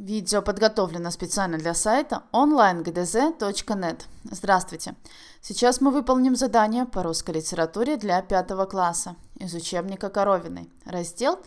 Видео подготовлено специально для сайта online.gdz.net. Здравствуйте! Сейчас мы выполним задание по русской литературе для пятого класса из учебника Коровиной. Раздел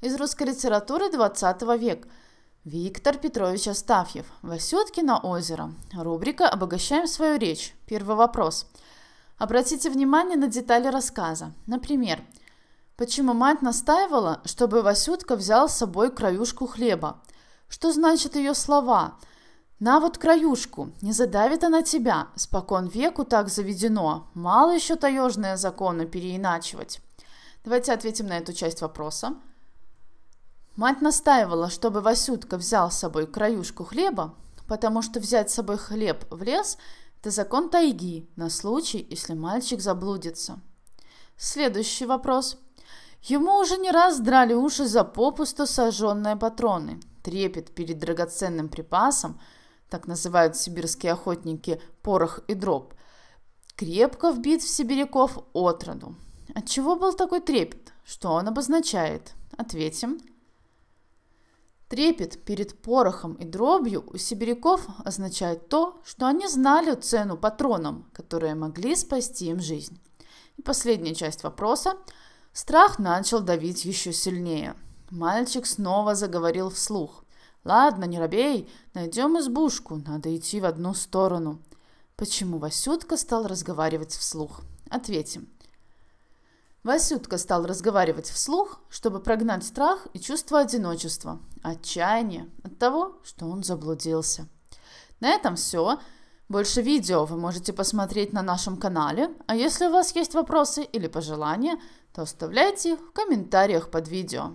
«Из русской литературы 20 века». Виктор Петрович Астафьев. Васюткино озеро. Рубрика «Обогащаем свою речь». Первый вопрос. Обратите внимание на детали рассказа. Например, почему мать настаивала, чтобы Васютка взял с собой краюшку хлеба – что значит ее слова? «На вот краюшку, не задавит она тебя, спокон веку так заведено, мало еще таежные законы переиначивать». Давайте ответим на эту часть вопроса. Мать настаивала, чтобы Васютка взял с собой краюшку хлеба, потому что взять с собой хлеб в лес – это закон тайги на случай, если мальчик заблудится. Следующий вопрос. Ему уже не раз драли уши за попусту сожженные патроны трепет перед драгоценным припасом, так называют сибирские охотники порох и дроб, крепко вбит в сибиряков отроду. Отчего был такой трепет? Что он обозначает? Ответим. Трепет перед порохом и дробью у сибиряков означает то, что они знали цену патронам, которые могли спасти им жизнь. И последняя часть вопроса. Страх начал давить еще сильнее – Мальчик снова заговорил вслух. «Ладно, не робей, найдем избушку, надо идти в одну сторону». Почему Васютка стал разговаривать вслух? Ответим. Васютка стал разговаривать вслух, чтобы прогнать страх и чувство одиночества, отчаяние от того, что он заблудился. На этом все. Больше видео вы можете посмотреть на нашем канале, а если у вас есть вопросы или пожелания, то оставляйте их в комментариях под видео.